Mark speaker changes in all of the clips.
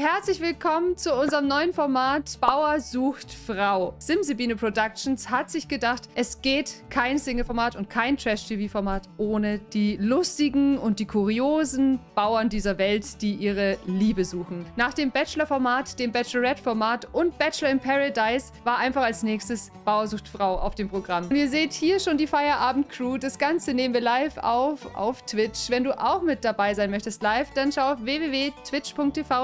Speaker 1: Herzlich willkommen zu unserem neuen Format Bauer sucht Frau. Simsebine Productions hat sich gedacht, es geht kein Single-Format und kein Trash-TV-Format ohne die lustigen und die kuriosen Bauern dieser Welt, die ihre Liebe suchen. Nach dem Bachelor-Format, dem Bachelorette-Format und Bachelor in Paradise war einfach als nächstes Bauer sucht Frau auf dem Programm. Und ihr seht hier schon die Feierabend-Crew. Das Ganze nehmen wir live auf auf Twitch. Wenn du auch mit dabei sein möchtest live, dann schau auf www.twitch.tv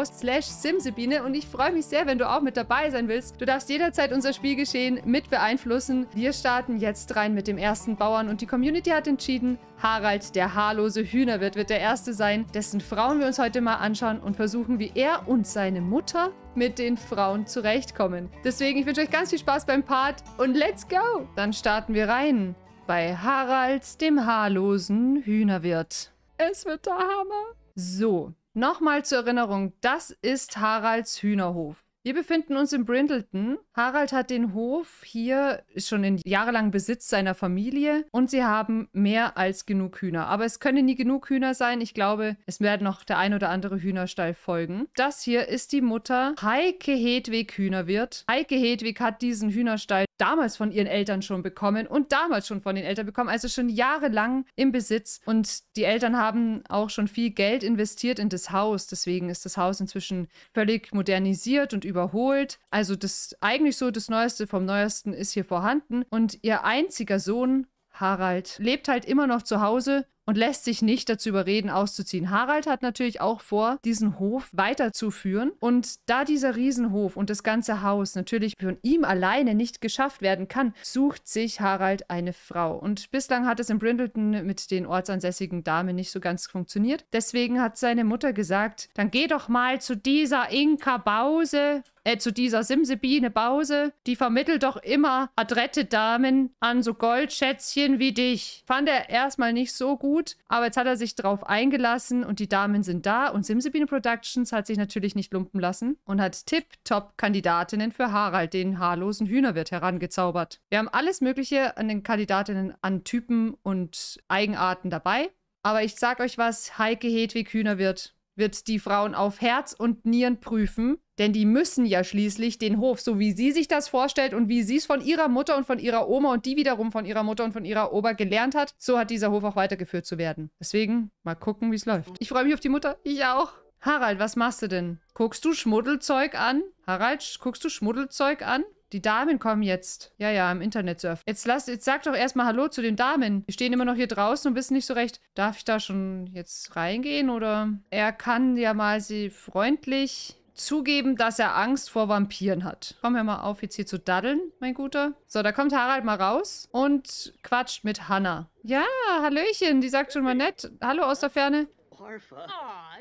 Speaker 1: simsabine und ich freue mich sehr, wenn du auch mit dabei sein willst. Du darfst jederzeit unser Spielgeschehen mit beeinflussen. Wir starten jetzt rein mit dem ersten Bauern und die Community hat entschieden, Harald, der haarlose Hühnerwirt, wird der Erste sein, dessen Frauen wir uns heute mal anschauen und versuchen, wie er und seine Mutter mit den Frauen zurechtkommen. Deswegen, ich wünsche euch ganz viel Spaß beim Part und let's go! Dann starten wir rein bei Harald, dem haarlosen Hühnerwirt. Es wird der Hammer! So, Nochmal zur Erinnerung, das ist Haralds Hühnerhof. Wir befinden uns in Brindleton Harald hat den Hof hier schon in jahrelang Besitz seiner Familie und sie haben mehr als genug Hühner. Aber es können nie genug Hühner sein. Ich glaube, es werden noch der ein oder andere Hühnerstall folgen. Das hier ist die Mutter Heike Hedwig Hühnerwirt. Heike Hedwig hat diesen Hühnerstall damals von ihren Eltern schon bekommen und damals schon von den Eltern bekommen, also schon jahrelang im Besitz. Und die Eltern haben auch schon viel Geld investiert in das Haus. Deswegen ist das Haus inzwischen völlig modernisiert und überholt. Also das eigene eigentlich so das Neueste vom Neuesten ist hier vorhanden. Und ihr einziger Sohn, Harald, lebt halt immer noch zu Hause und lässt sich nicht dazu überreden, auszuziehen. Harald hat natürlich auch vor, diesen Hof weiterzuführen. Und da dieser Riesenhof und das ganze Haus natürlich von ihm alleine nicht geschafft werden kann, sucht sich Harald eine Frau. Und bislang hat es in Brindleton mit den ortsansässigen Damen nicht so ganz funktioniert. Deswegen hat seine Mutter gesagt, dann geh doch mal zu dieser Inka Bause äh, zu dieser Simsebiene Bause, die vermittelt doch immer adrette Damen an so Goldschätzchen wie dich. Fand er erstmal nicht so gut gut. Aber jetzt hat er sich drauf eingelassen und die Damen sind da. Und Simsebine Productions hat sich natürlich nicht lumpen lassen und hat Tip-Top-Kandidatinnen für Harald, den haarlosen Hühnerwirt, herangezaubert. Wir haben alles Mögliche an den Kandidatinnen, an Typen und Eigenarten dabei. Aber ich sag euch was, Heike Hedwig Hühnerwirt wird die Frauen auf Herz und Nieren prüfen, denn die müssen ja schließlich den Hof, so wie sie sich das vorstellt und wie sie es von ihrer Mutter und von ihrer Oma und die wiederum von ihrer Mutter und von ihrer Oma gelernt hat, so hat dieser Hof auch weitergeführt zu werden. Deswegen mal gucken, wie es läuft. Ich freue mich auf die Mutter. Ich auch. Harald, was machst du denn? Guckst du Schmuddelzeug an? Harald, guckst du Schmuddelzeug an? Die Damen kommen jetzt. Ja, ja, im Internet surfen. Jetzt, lass, jetzt sag doch erstmal Hallo zu den Damen. Die stehen immer noch hier draußen und wissen nicht so recht, darf ich da schon jetzt reingehen oder? Er kann ja mal sie freundlich zugeben, dass er Angst vor Vampiren hat. Komm hör mal auf, jetzt hier zu daddeln, mein Guter. So, da kommt Harald mal raus und quatscht mit Hanna. Ja, Hallöchen, die sagt schon mal nett. Hallo aus der Ferne. Orfa. Ah,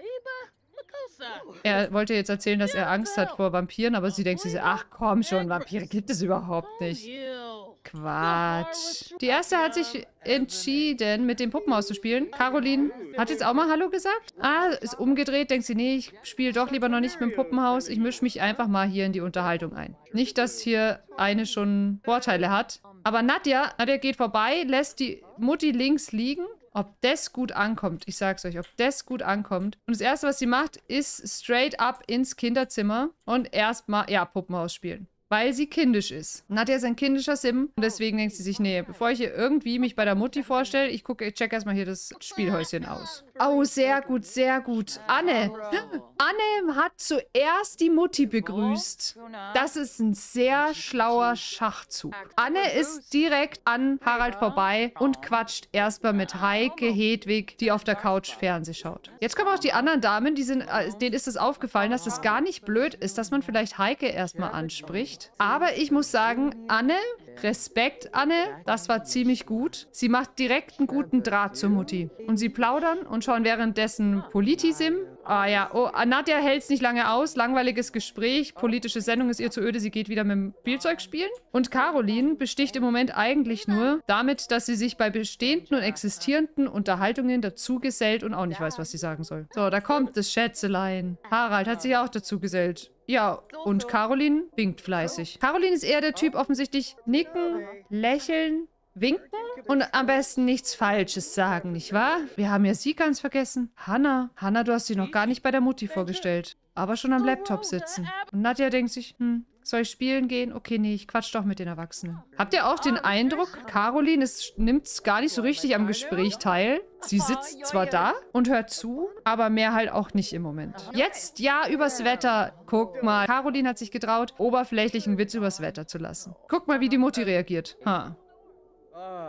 Speaker 1: er wollte jetzt erzählen, dass er Angst hat vor Vampiren, aber sie denkt sich, ach komm schon, Vampire gibt es überhaupt nicht. Quatsch. Die erste hat sich entschieden, mit dem Puppenhaus zu spielen. Caroline hat jetzt auch mal Hallo gesagt. Ah, ist umgedreht, denkt sie, nee, ich spiele doch lieber noch nicht mit dem Puppenhaus. Ich mische mich einfach mal hier in die Unterhaltung ein. Nicht, dass hier eine schon Vorteile hat. Aber Nadja, Nadja geht vorbei, lässt die Mutti links liegen ob das gut ankommt. Ich sag's euch, ob das gut ankommt. Und das erste, was sie macht, ist straight up ins Kinderzimmer und erstmal, ja, Puppenhaus spielen. Weil sie kindisch ist. Nadja ist ein kindischer Sim und deswegen denkt sie sich, nee, bevor ich hier irgendwie mich bei der Mutti vorstelle, ich gucke, ich check erstmal hier das Spielhäuschen aus. Oh, sehr gut, sehr gut. Anne. Anne hat zuerst die Mutti begrüßt. Das ist ein sehr schlauer Schachzug. Anne ist direkt an Harald vorbei und quatscht erstmal mit Heike Hedwig, die auf der Couch Fernseh schaut. Jetzt kommen auch die anderen Damen, die sind, äh, denen ist es aufgefallen, dass es gar nicht blöd ist, dass man vielleicht Heike erstmal anspricht nicht. Aber ich muss sagen, Anne, Respekt, Anne, das war ziemlich gut. Sie macht direkt einen guten Draht zur Mutti. Und sie plaudern und schauen währenddessen Politisim Ah ja, oh, Nadja hält's nicht lange aus. Langweiliges Gespräch, politische Sendung ist ihr zu öde, sie geht wieder mit dem Spielzeug spielen. Und Caroline besticht im Moment eigentlich nur damit, dass sie sich bei bestehenden und existierenden Unterhaltungen dazugesellt und auch nicht weiß, was sie sagen soll. So, da kommt das Schätzelein. Harald hat sich auch dazugesellt. Ja, und Caroline winkt fleißig. Caroline ist eher der Typ offensichtlich nicken, lächeln, winken und am besten nichts Falsches sagen, nicht wahr? Wir haben ja sie ganz vergessen. Hanna. Hanna, du hast sie noch gar nicht bei der Mutti vorgestellt. Aber schon am Laptop sitzen. Und Nadja denkt sich, hm, soll ich spielen gehen? Okay, nee, ich quatsch doch mit den Erwachsenen. Habt ihr auch den Eindruck, Caroline ist, nimmt gar nicht so richtig am Gespräch teil? Sie sitzt zwar da und hört zu, aber mehr halt auch nicht im Moment. Jetzt ja übers Wetter. Guck mal, Caroline hat sich getraut, oberflächlichen Witz übers Wetter zu lassen. Guck mal, wie die Mutti reagiert. Ha.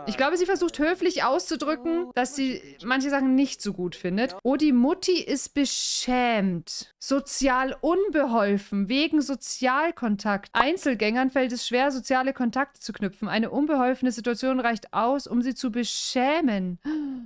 Speaker 1: Ich glaube, sie versucht höflich auszudrücken, oh. dass sie manche Sachen nicht so gut findet. Oh, die Mutti ist beschämt, sozial unbeholfen, wegen Sozialkontakt. Einzelgängern fällt es schwer, soziale Kontakte zu knüpfen. Eine unbeholfene Situation reicht aus, um sie zu beschämen.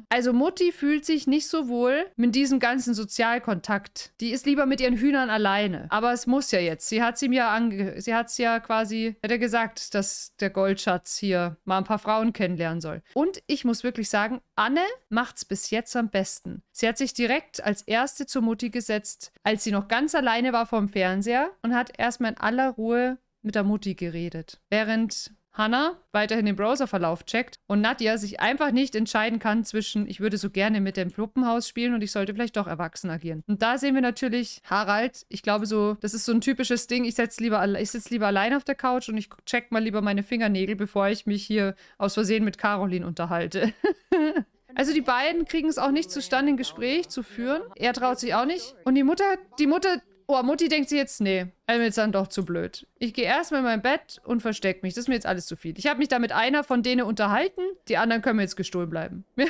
Speaker 1: Also Mutti fühlt sich nicht so wohl mit diesem ganzen Sozialkontakt. Die ist lieber mit ihren Hühnern alleine. Aber es muss ja jetzt. Sie hat sie mir ange... Sie hat es ja quasi... Hätte gesagt, dass der Goldschatz hier mal ein paar Frauen kennenlernen soll. Und ich muss wirklich sagen, Anne macht's bis jetzt am besten. Sie hat sich direkt als erste zur Mutti gesetzt, als sie noch ganz alleine war vom Fernseher und hat erstmal in aller Ruhe mit der Mutti geredet. Während Hannah weiterhin den Browserverlauf checkt und Nadja sich einfach nicht entscheiden kann zwischen, ich würde so gerne mit dem Fluppenhaus spielen und ich sollte vielleicht doch erwachsen agieren. Und da sehen wir natürlich Harald. Ich glaube so, das ist so ein typisches Ding. Ich sitze lieber, sitz lieber allein auf der Couch und ich check mal lieber meine Fingernägel, bevor ich mich hier aus Versehen mit Caroline unterhalte. Also die beiden kriegen es auch nicht zustande, ein Gespräch zu führen. Er traut sich auch nicht. Und die Mutter, die Mutter Oh, Mutti denkt sich jetzt, nee, er ist dann doch zu blöd. Ich gehe erstmal in mein Bett und verstecke mich. Das ist mir jetzt alles zu viel. Ich habe mich da mit einer von denen unterhalten. Die anderen können mir jetzt gestohlen bleiben.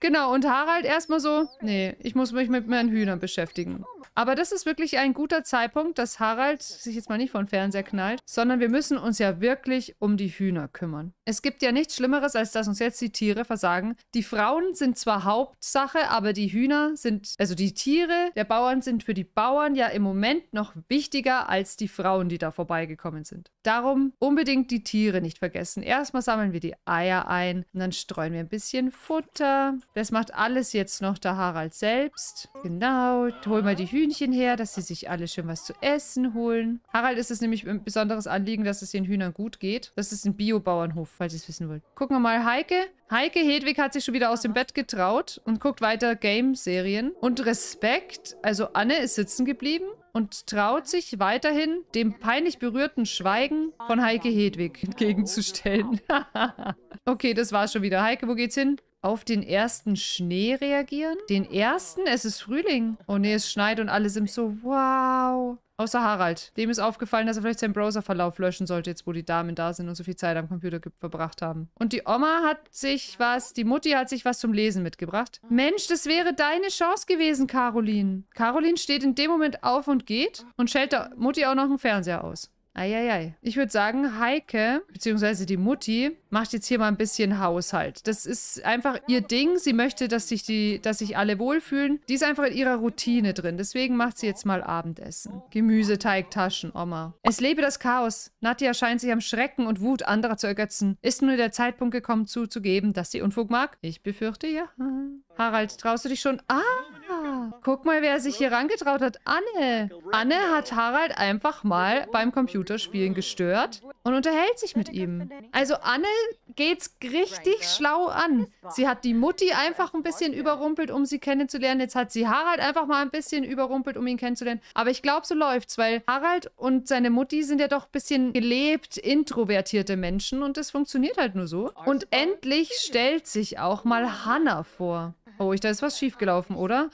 Speaker 1: genau, und Harald erstmal so, nee, ich muss mich mit meinen Hühnern beschäftigen. Aber das ist wirklich ein guter Zeitpunkt, dass Harald sich jetzt mal nicht von Fernseher knallt, sondern wir müssen uns ja wirklich um die Hühner kümmern. Es gibt ja nichts Schlimmeres, als dass uns jetzt die Tiere versagen. Die Frauen sind zwar Hauptsache, aber die Hühner sind, also die Tiere der Bauern sind für die Bauern ja im Moment noch wichtiger als die Frauen, die da vorbeigekommen sind. Darum unbedingt die Tiere nicht vergessen. Erstmal sammeln wir die Eier ein und dann streuen wir ein bisschen Futter. Das macht alles jetzt noch der Harald selbst. Genau, hol mal die Hühner. Hühnchen her, dass sie sich alle schön was zu essen holen. Harald ist es nämlich ein besonderes Anliegen, dass es den Hühnern gut geht. Das ist ein Biobauernhof, falls ihr es wissen wollt. Gucken wir mal, Heike. Heike Hedwig hat sich schon wieder aus dem Bett getraut und guckt weiter Game-Serien. Und Respekt, also Anne ist sitzen geblieben und traut sich weiterhin dem peinlich berührten Schweigen von Heike Hedwig entgegenzustellen. okay, das war's schon wieder. Heike, wo geht's hin? auf den ersten Schnee reagieren? Den ersten? Es ist Frühling. Oh nee, es schneit und alle sind so, wow. Außer Harald. Dem ist aufgefallen, dass er vielleicht seinen Browserverlauf löschen sollte, jetzt wo die Damen da sind und so viel Zeit am Computer verbracht haben. Und die Oma hat sich was, die Mutti hat sich was zum Lesen mitgebracht. Mhm. Mensch, das wäre deine Chance gewesen, Caroline. Caroline steht in dem Moment auf und geht und schält der Mutti auch noch einen Fernseher aus. Eieiei. Ich würde sagen, Heike, beziehungsweise die Mutti, macht jetzt hier mal ein bisschen Haushalt. Das ist einfach ihr Ding. Sie möchte, dass sich, die, dass sich alle wohlfühlen. Die ist einfach in ihrer Routine drin. Deswegen macht sie jetzt mal Abendessen. Gemüseteigtaschen, Oma. Es lebe das Chaos. Nadja scheint sich am Schrecken und Wut anderer zu ergötzen. Ist nur der Zeitpunkt gekommen, zuzugeben, dass sie Unfug mag? Ich befürchte ja. Harald, traust du dich schon? Ah! Guck mal, wer sich hier rangetraut hat. Anne. Anne hat Harald einfach mal beim Computerspielen gestört und unterhält sich mit ihm. Also Anne geht's richtig schlau an. Sie hat die Mutti einfach ein bisschen überrumpelt, um sie kennenzulernen. Jetzt hat sie Harald einfach mal ein bisschen überrumpelt, um ihn kennenzulernen. Aber ich glaube, so läuft's, weil Harald und seine Mutti sind ja doch ein bisschen gelebt, introvertierte Menschen und das funktioniert halt nur so. Und endlich stellt sich auch mal Hannah vor. Oh, ich, da ist was schiefgelaufen, oder?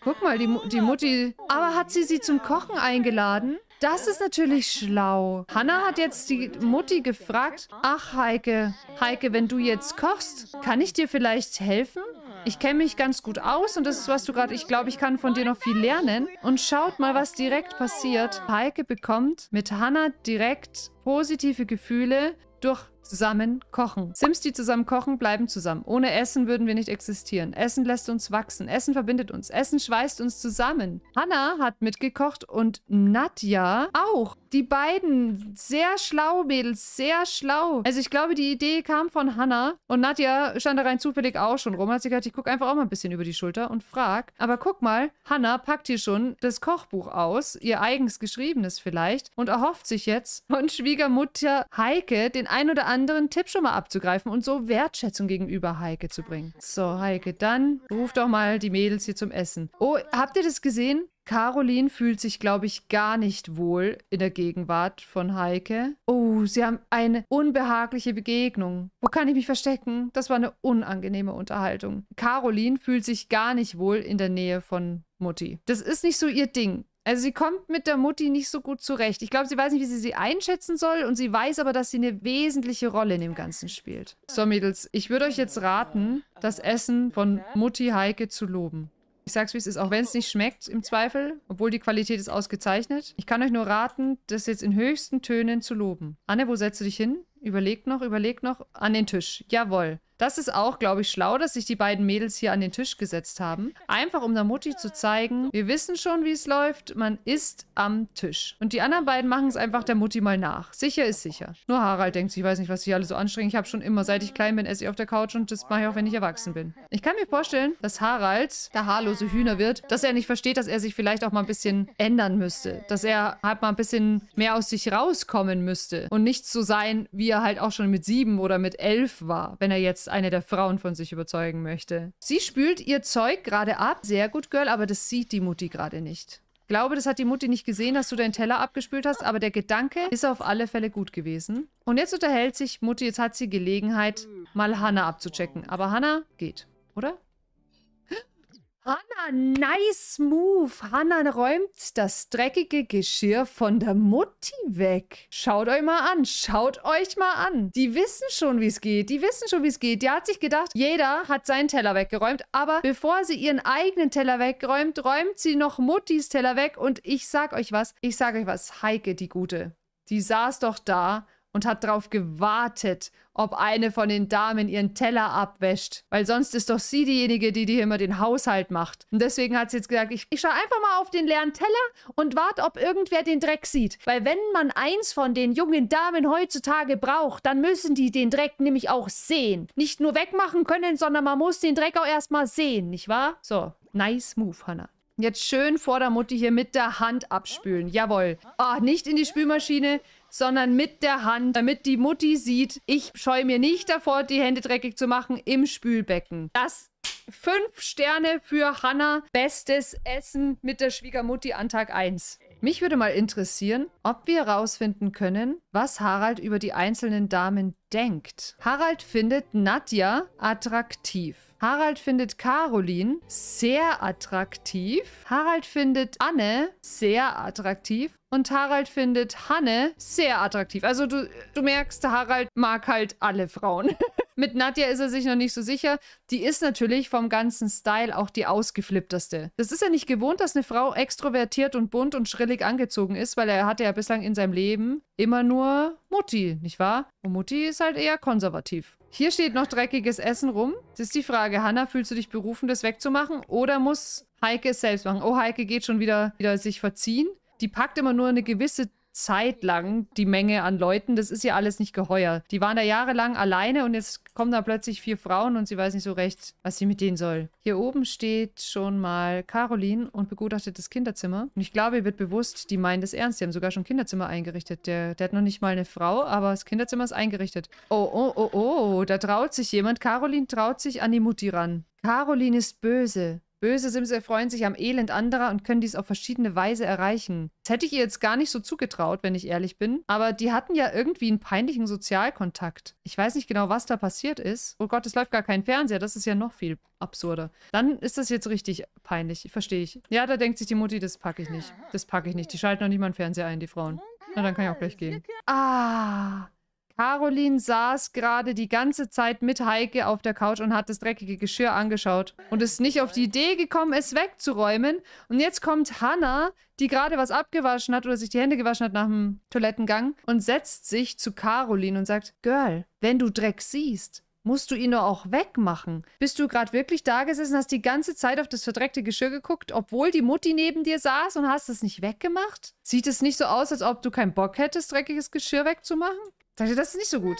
Speaker 1: Guck mal, die, die Mutti... Aber hat sie sie zum Kochen eingeladen? Das ist natürlich schlau. Hanna hat jetzt die Mutti gefragt, ach Heike, Heike, wenn du jetzt kochst, kann ich dir vielleicht helfen? Ich kenne mich ganz gut aus und das ist, was du gerade, ich glaube, ich kann von dir noch viel lernen. Und schaut mal, was direkt passiert. Heike bekommt mit Hanna direkt positive Gefühle durch zusammen kochen. Sims, die zusammen kochen, bleiben zusammen. Ohne Essen würden wir nicht existieren. Essen lässt uns wachsen. Essen verbindet uns. Essen schweißt uns zusammen. Hannah hat mitgekocht und Nadja auch. Die beiden sehr schlau, Mädels, sehr schlau. Also ich glaube, die Idee kam von Hannah und Nadja stand da rein zufällig auch schon rum. Hat sie gedacht, ich gucke einfach auch mal ein bisschen über die Schulter und frag. Aber guck mal, Hannah packt hier schon das Kochbuch aus, ihr eigens geschriebenes vielleicht, und erhofft sich jetzt von Schwiegermutter Heike den ein oder anderen anderen Tipp schon mal abzugreifen und so Wertschätzung gegenüber Heike zu bringen. So, Heike, dann ruf doch mal die Mädels hier zum Essen. Oh, habt ihr das gesehen? Caroline fühlt sich, glaube ich, gar nicht wohl in der Gegenwart von Heike. Oh, sie haben eine unbehagliche Begegnung. Wo kann ich mich verstecken? Das war eine unangenehme Unterhaltung. Caroline fühlt sich gar nicht wohl in der Nähe von Mutti. Das ist nicht so ihr Ding. Also sie kommt mit der Mutti nicht so gut zurecht. Ich glaube, sie weiß nicht, wie sie sie einschätzen soll und sie weiß aber, dass sie eine wesentliche Rolle in dem Ganzen spielt. So, Mädels, ich würde euch jetzt raten, das Essen von Mutti Heike zu loben. Ich sag's wie es ist, auch wenn es nicht schmeckt im Zweifel, obwohl die Qualität ist ausgezeichnet. Ich kann euch nur raten, das jetzt in höchsten Tönen zu loben. Anne, wo setzt du dich hin? Überleg noch, überleg noch. An den Tisch. Jawohl. Das ist auch, glaube ich, schlau, dass sich die beiden Mädels hier an den Tisch gesetzt haben. Einfach um der Mutti zu zeigen, wir wissen schon, wie es läuft, man ist am Tisch. Und die anderen beiden machen es einfach der Mutti mal nach. Sicher ist sicher. Nur Harald denkt sich, ich weiß nicht, was sich alle so anstrengen. Ich habe schon immer, seit ich klein bin, esse ich auf der Couch und das mache ich auch, wenn ich erwachsen bin. Ich kann mir vorstellen, dass Harald, der haarlose Hühner wird, dass er nicht versteht, dass er sich vielleicht auch mal ein bisschen ändern müsste. Dass er halt mal ein bisschen mehr aus sich rauskommen müsste. Und nicht so sein, wie er halt auch schon mit sieben oder mit elf war, wenn er jetzt eine der Frauen von sich überzeugen möchte. Sie spült ihr Zeug gerade ab, sehr gut, Girl, aber das sieht die Mutti gerade nicht. Ich glaube, das hat die Mutti nicht gesehen, dass du deinen Teller abgespült hast, aber der Gedanke ist auf alle Fälle gut gewesen. Und jetzt unterhält sich Mutti, jetzt hat sie Gelegenheit, mal Hannah abzuchecken. Aber Hannah geht, oder? Hanna, nice move. Hanna räumt das dreckige Geschirr von der Mutti weg. Schaut euch mal an, schaut euch mal an. Die wissen schon, wie es geht. Die wissen schon, wie es geht. Die hat sich gedacht, jeder hat seinen Teller weggeräumt. Aber bevor sie ihren eigenen Teller wegräumt, räumt sie noch Muttis Teller weg. Und ich sag euch was, ich sag euch was. Heike, die Gute, die saß doch da und hat drauf gewartet ob eine von den Damen ihren Teller abwäscht. Weil sonst ist doch sie diejenige, die dir immer den Haushalt macht. Und deswegen hat sie jetzt gesagt, ich, ich schaue einfach mal auf den leeren Teller und warte, ob irgendwer den Dreck sieht. Weil wenn man eins von den jungen Damen heutzutage braucht, dann müssen die den Dreck nämlich auch sehen. Nicht nur wegmachen können, sondern man muss den Dreck auch erstmal sehen, nicht wahr? So, nice move, Hannah. Jetzt schön vor der Mutti hier mit der Hand abspülen. Jawohl. Ah, nicht in die Spülmaschine sondern mit der Hand, damit die Mutti sieht, ich scheue mir nicht davor, die Hände dreckig zu machen im Spülbecken. Das fünf Sterne für Hannah. Bestes Essen mit der Schwiegermutti an Tag 1. Mich würde mal interessieren, ob wir herausfinden können, was Harald über die einzelnen Damen denkt. Harald findet Nadja attraktiv. Harald findet Caroline sehr attraktiv. Harald findet Anne sehr attraktiv. Und Harald findet Hanne sehr attraktiv. Also du, du merkst, Harald mag halt alle Frauen. Mit Nadja ist er sich noch nicht so sicher. Die ist natürlich vom ganzen Style auch die ausgeflippteste. Das ist ja nicht gewohnt, dass eine Frau extrovertiert und bunt und schrillig angezogen ist, weil er hatte ja bislang in seinem Leben immer nur Mutti, nicht wahr? Und Mutti ist halt eher konservativ. Hier steht noch dreckiges Essen rum. Das ist die Frage. Hanna, fühlst du dich berufen, das wegzumachen? Oder muss Heike es selbst machen? Oh, Heike geht schon wieder, wieder sich verziehen. Die packt immer nur eine gewisse Zeit lang die Menge an Leuten. Das ist ja alles nicht geheuer. Die waren da jahrelang alleine und jetzt kommen da plötzlich vier Frauen und sie weiß nicht so recht, was sie mit denen soll. Hier oben steht schon mal Caroline und begutachtet das Kinderzimmer. Und ich glaube, ihr wird bewusst, die meinen das ernst. Die haben sogar schon Kinderzimmer eingerichtet. Der, der hat noch nicht mal eine Frau, aber das Kinderzimmer ist eingerichtet. Oh, oh, oh, oh, da traut sich jemand. Caroline traut sich an die Mutti ran. Caroline ist böse. Böse Sims erfreuen sich am Elend anderer und können dies auf verschiedene Weise erreichen. Das hätte ich ihr jetzt gar nicht so zugetraut, wenn ich ehrlich bin. Aber die hatten ja irgendwie einen peinlichen Sozialkontakt. Ich weiß nicht genau, was da passiert ist. Oh Gott, es läuft gar kein Fernseher. Das ist ja noch viel absurder. Dann ist das jetzt richtig peinlich. Verstehe ich. Ja, da denkt sich die Mutti, das packe ich nicht. Das packe ich nicht. Die schalten noch nicht mal einen Fernseher ein, die Frauen. Na, dann kann ich auch gleich gehen. Ah, Caroline saß gerade die ganze Zeit mit Heike auf der Couch und hat das dreckige Geschirr angeschaut und ist nicht auf die Idee gekommen, es wegzuräumen. Und jetzt kommt Hannah, die gerade was abgewaschen hat oder sich die Hände gewaschen hat nach dem Toilettengang und setzt sich zu Caroline und sagt, Girl, wenn du Dreck siehst, musst du ihn doch auch wegmachen. Bist du gerade wirklich da gesessen, hast die ganze Zeit auf das verdreckte Geschirr geguckt, obwohl die Mutti neben dir saß und hast es nicht weggemacht? Sieht es nicht so aus, als ob du keinen Bock hättest, dreckiges Geschirr wegzumachen? Sagt ihr, das ist nicht so gut.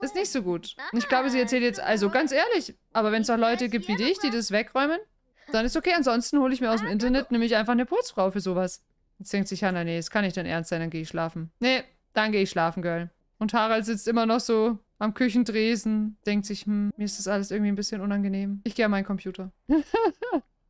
Speaker 1: Ist nicht so gut. Und Ich glaube, sie erzählt jetzt, also ganz ehrlich, aber wenn es doch Leute gibt wie dich, die das wegräumen, dann ist okay. Ansonsten hole ich mir aus dem Internet nämlich einfach eine Putzfrau für sowas. Jetzt denkt sich Hannah, nee, das kann nicht dein Ernst sein, dann gehe ich schlafen. Nee, dann gehe ich schlafen, Girl. Und Harald sitzt immer noch so am Küchendresen, denkt sich, hm, mir ist das alles irgendwie ein bisschen unangenehm. Ich gehe an meinen Computer.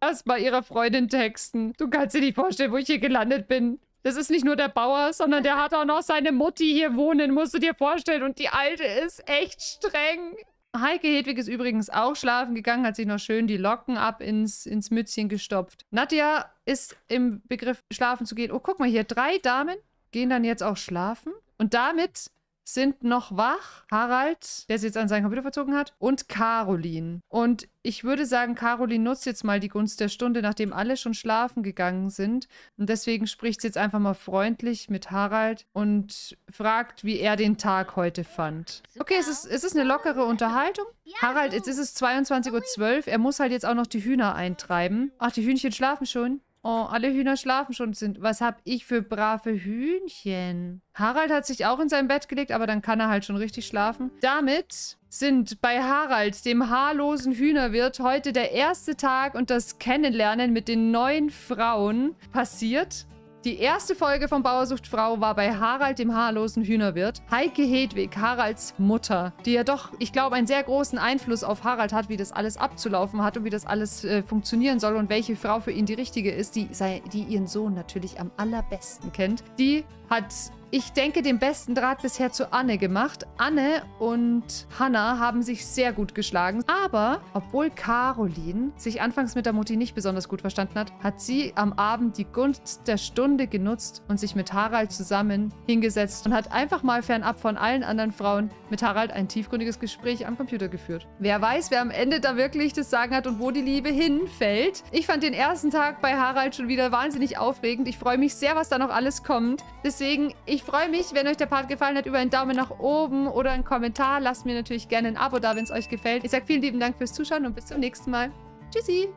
Speaker 1: Erstmal ihrer Freundin texten. Du kannst dir nicht vorstellen, wo ich hier gelandet bin. Das ist nicht nur der Bauer, sondern der hat auch noch seine Mutti hier wohnen, musst du dir vorstellen. Und die Alte ist echt streng. Heike Hedwig ist übrigens auch schlafen gegangen, hat sich noch schön die Locken ab ins, ins Mützchen gestopft. Nadja ist im Begriff, schlafen zu gehen. Oh, guck mal hier, drei Damen gehen dann jetzt auch schlafen. Und damit sind noch wach. Harald, der sie jetzt an seinen Computer verzogen hat, und Caroline. Und ich würde sagen, Caroline nutzt jetzt mal die Gunst der Stunde, nachdem alle schon schlafen gegangen sind. Und deswegen spricht sie jetzt einfach mal freundlich mit Harald und fragt, wie er den Tag heute fand. Okay, es ist, es eine lockere Unterhaltung. Harald, jetzt ist es 22.12 Uhr. Er muss halt jetzt auch noch die Hühner eintreiben. Ach, die Hühnchen schlafen schon. Oh, alle Hühner schlafen schon. Sind, was hab ich für brave Hühnchen? Harald hat sich auch in sein Bett gelegt, aber dann kann er halt schon richtig schlafen. Damit sind bei Harald, dem haarlosen Hühnerwirt, heute der erste Tag und das Kennenlernen mit den neuen Frauen passiert. Die erste Folge von Bauersucht Frau war bei Harald, dem haarlosen Hühnerwirt. Heike Hedwig, Haralds Mutter, die ja doch, ich glaube, einen sehr großen Einfluss auf Harald hat, wie das alles abzulaufen hat und wie das alles äh, funktionieren soll und welche Frau für ihn die richtige ist, die, sei, die ihren Sohn natürlich am allerbesten kennt. Die hat ich denke, den besten Draht bisher zu Anne gemacht. Anne und Hannah haben sich sehr gut geschlagen. Aber obwohl Caroline sich anfangs mit der Mutti nicht besonders gut verstanden hat, hat sie am Abend die Gunst der Stunde genutzt und sich mit Harald zusammen hingesetzt und hat einfach mal fernab von allen anderen Frauen mit Harald ein tiefgründiges Gespräch am Computer geführt. Wer weiß, wer am Ende da wirklich das Sagen hat und wo die Liebe hinfällt. Ich fand den ersten Tag bei Harald schon wieder wahnsinnig aufregend. Ich freue mich sehr, was da noch alles kommt. Deswegen, ich ich freue mich, wenn euch der Part gefallen hat, über einen Daumen nach oben oder einen Kommentar. Lasst mir natürlich gerne ein Abo da, wenn es euch gefällt. Ich sage vielen lieben Dank fürs Zuschauen und bis zum nächsten Mal. Tschüssi!